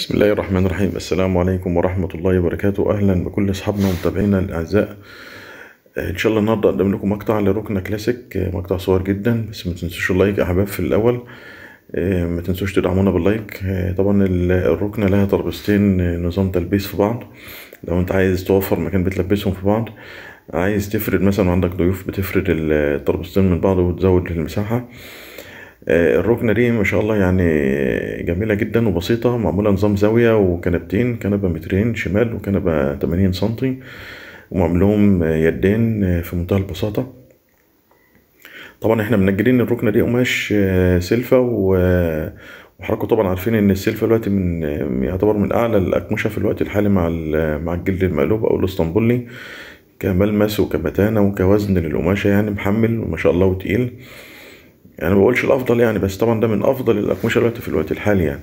بسم الله الرحمن الرحيم السلام عليكم ورحمة الله وبركاته أهلا بكل أصحابنا ومتابعينا الأعزاء إن شاء الله النهاردة أقدم لكم مقطع لركنة كلاسيك مقطع صغير جدا بس ما تنسوش اللايك يا أحباب في الأول ما تنسوش تدعمونا باللايك طبعا الركنة لها تربيستين نظام تلبيس في بعض لو أنت عايز توفر مكان بتلبسهم في بعض عايز تفرد مثلا عندك ضيوف بتفرد التربيستين من بعض وتزود المساحة آه، الركنة دي ما شاء الله يعني جميلة جدا وبسيطة معمولة نظام زاوية وكنبتين كنبة مترين شمال وكنبة تمانين سنتي ومعملهم لهم يدين في منتهى البساطة طبعا احنا منجلين الركنة دي قماش آه، سلفة و آه، طبعا عارفين ان السلفه دلوقتي من يعتبر من اعلى الاقمشه في الوقت الحالي مع مع الجلد المقلوب او الاسطنبولي كملمس وكمتانه وكوزن للقماشه يعني محمل ما شاء الله وتقيل يعني ما بقولش الافضل يعني بس طبعا ده من افضل الاقمشه دلوقتي في الوقت الحالي يعني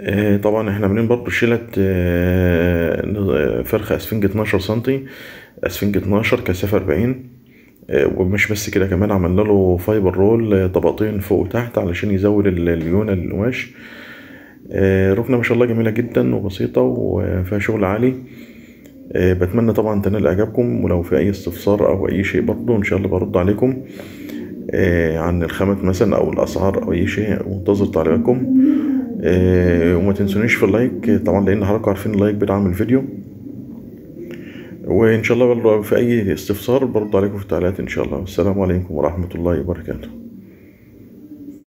آه، طبعا احنا عاملين برضو شيلة آه، فرخة اسفنج 12 سنتي اسفنج 12 كثافة 40 آه، ومش بس كده كمان عملنا له فايبر رول طبقتين فوق وتحت علشان يزود الليونة للقماش ركنة ما شاء الله جميلة جدا وبسيطة وفيها شغل عالي بتمنى طبعا تنال اعجابكم ولو في اي استفسار او اي شيء برضو ان شاء الله برد عليكم آه، عن الخامات مثلا او الاسعار او اي شيء وانتظر تعليقكم آه، وما تنسونيش في اللايك طبعا لان حضراتكم عارفين اللايك بيدعم الفيديو وان شاء الله في اي استفسار برد عليكم في التعليقات ان شاء الله والسلام عليكم ورحمه الله وبركاته